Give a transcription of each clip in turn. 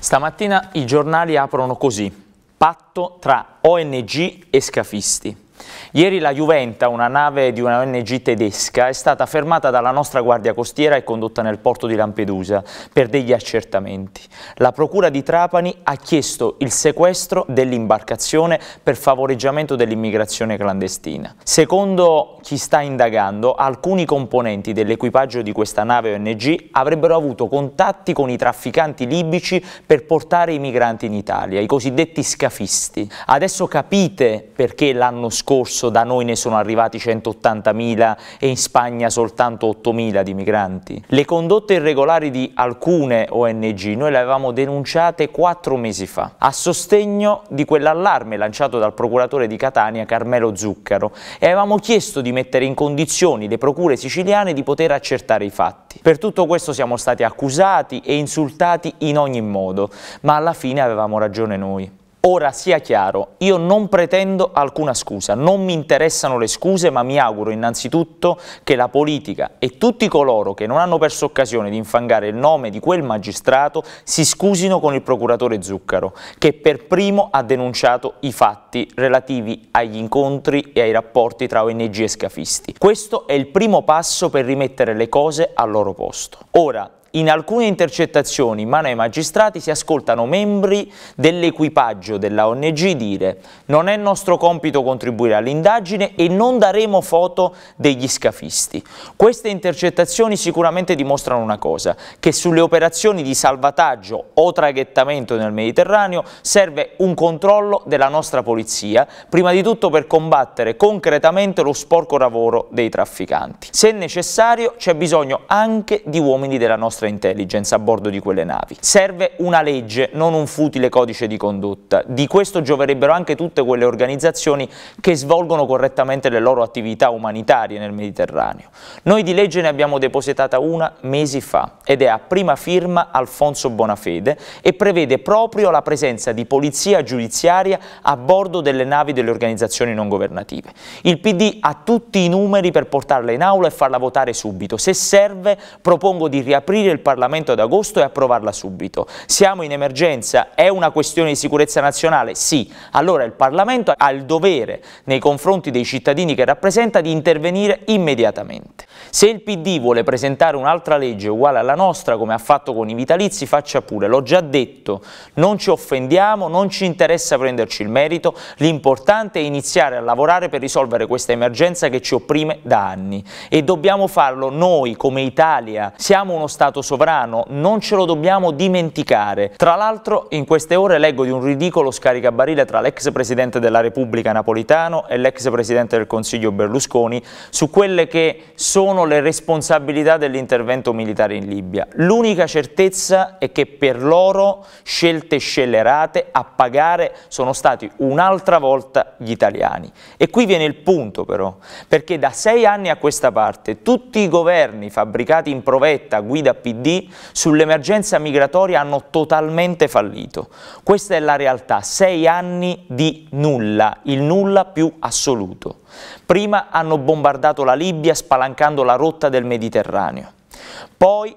Stamattina i giornali aprono così, patto tra ONG e scafisti. Ieri la Juventa, una nave di una ONG tedesca, è stata fermata dalla nostra guardia costiera e condotta nel porto di Lampedusa per degli accertamenti. La procura di Trapani ha chiesto il sequestro dell'imbarcazione per favoreggiamento dell'immigrazione clandestina. Secondo chi sta indagando, alcuni componenti dell'equipaggio di questa nave ONG avrebbero avuto contatti con i trafficanti libici per portare i migranti in Italia, i cosiddetti scafisti. Adesso capite perché l'anno scorso scorso da noi ne sono arrivati 180.000 e in Spagna soltanto 8.000 di migranti. Le condotte irregolari di alcune ONG noi le avevamo denunciate quattro mesi fa, a sostegno di quell'allarme lanciato dal procuratore di Catania Carmelo Zuccaro e avevamo chiesto di mettere in condizioni le procure siciliane di poter accertare i fatti. Per tutto questo siamo stati accusati e insultati in ogni modo, ma alla fine avevamo ragione noi. Ora sia chiaro, io non pretendo alcuna scusa, non mi interessano le scuse, ma mi auguro innanzitutto che la politica e tutti coloro che non hanno perso occasione di infangare il nome di quel magistrato si scusino con il procuratore Zuccaro, che per primo ha denunciato i fatti relativi agli incontri e ai rapporti tra ONG e scafisti. Questo è il primo passo per rimettere le cose al loro posto. Ora, in alcune intercettazioni in mano ai magistrati si ascoltano membri dell'equipaggio della ONG dire non è nostro compito contribuire all'indagine e non daremo foto degli scafisti. Queste intercettazioni sicuramente dimostrano una cosa, che sulle operazioni di salvataggio o traghettamento nel Mediterraneo serve un controllo della nostra polizia, prima di tutto per combattere concretamente lo sporco lavoro dei trafficanti. Se necessario c'è bisogno anche di uomini della nostra nostra intelligence a bordo di quelle navi. Serve una legge, non un futile codice di condotta. Di questo gioverebbero anche tutte quelle organizzazioni che svolgono correttamente le loro attività umanitarie nel Mediterraneo. Noi di legge ne abbiamo depositata una mesi fa ed è a prima firma Alfonso Bonafede e prevede proprio la presenza di polizia giudiziaria a bordo delle navi delle organizzazioni non governative. Il PD ha tutti i numeri per portarla in aula e farla votare subito. Se serve propongo di riaprire riunire il Parlamento ad agosto e approvarla subito. Siamo in emergenza, è una questione di sicurezza nazionale? Sì. Allora il Parlamento ha il dovere nei confronti dei cittadini che rappresenta di intervenire immediatamente. Se il PD vuole presentare un'altra legge uguale alla nostra, come ha fatto con i vitalizi, faccia pure, l'ho già detto, non ci offendiamo, non ci interessa prenderci il merito, l'importante è iniziare a lavorare per risolvere questa emergenza che ci opprime da anni e dobbiamo farlo noi come Italia, siamo uno Stato sovrano, non ce lo dobbiamo dimenticare. Tra l'altro in queste ore leggo di un ridicolo scaricabarile tra l'ex Presidente della Repubblica Napolitano e l'ex Presidente del Consiglio Berlusconi su quelle che sono sono le responsabilità dell'intervento militare in Libia. L'unica certezza è che per loro scelte scellerate a pagare sono stati un'altra volta gli italiani. E qui viene il punto però, perché da sei anni a questa parte tutti i governi fabbricati in provetta guida PD sull'emergenza migratoria hanno totalmente fallito. Questa è la realtà, sei anni di nulla, il nulla più assoluto. Prima hanno bombardato la Libia spalancando la rotta del Mediterraneo. Poi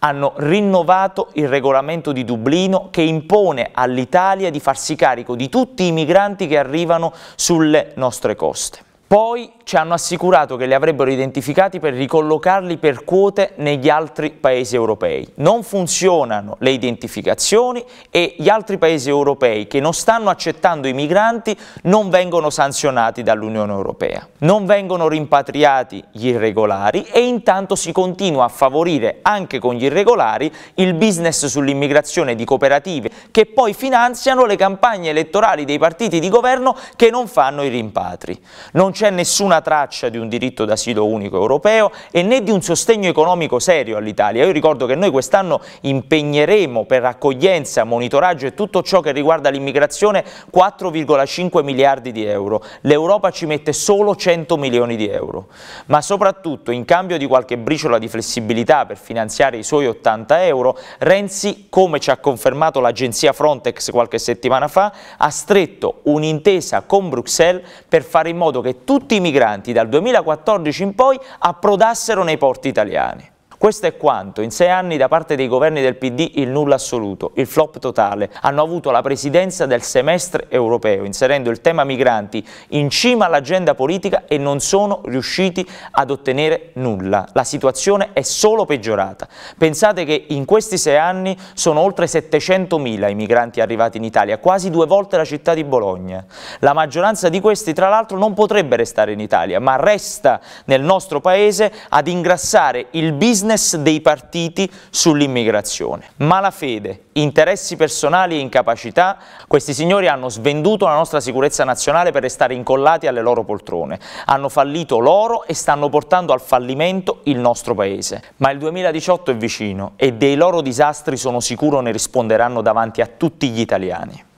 hanno rinnovato il regolamento di Dublino che impone all'Italia di farsi carico di tutti i migranti che arrivano sulle nostre coste. Poi ci hanno assicurato che li avrebbero identificati per ricollocarli per quote negli altri paesi europei. Non funzionano le identificazioni e gli altri paesi europei che non stanno accettando i migranti non vengono sanzionati dall'Unione Europea. Non vengono rimpatriati gli irregolari e intanto si continua a favorire anche con gli irregolari il business sull'immigrazione di cooperative che poi finanziano le campagne elettorali dei partiti di governo che non fanno i rimpatri. Non c'è nessuna traccia di un diritto d'asilo unico europeo e né di un sostegno economico serio all'Italia. Io ricordo che noi quest'anno impegneremo per accoglienza, monitoraggio e tutto ciò che riguarda l'immigrazione 4,5 miliardi di euro. L'Europa ci mette solo 100 milioni di euro, ma soprattutto in cambio di qualche briciola di flessibilità per finanziare i suoi 80 euro, Renzi, come ci ha confermato l'agenzia Frontex qualche settimana fa, ha stretto un'intesa con Bruxelles per fare in modo che tutti tutti i migranti dal 2014 in poi approdassero nei porti italiani. Questo è quanto. In sei anni da parte dei governi del PD il nulla assoluto, il flop totale. Hanno avuto la presidenza del semestre europeo, inserendo il tema migranti in cima all'agenda politica e non sono riusciti ad ottenere nulla. La situazione è solo peggiorata. Pensate che in questi sei anni sono oltre 700.000 i migranti arrivati in Italia, quasi due volte la città di Bologna. La maggioranza di questi, tra l'altro, non potrebbe restare in Italia, ma resta nel nostro paese ad ingrassare il business fitness dei partiti sull'immigrazione. Malafede, interessi personali e incapacità, questi signori hanno svenduto la nostra sicurezza nazionale per restare incollati alle loro poltrone. Hanno fallito loro e stanno portando al fallimento il nostro paese. Ma il 2018 è vicino e dei loro disastri sono sicuro ne risponderanno davanti a tutti gli italiani.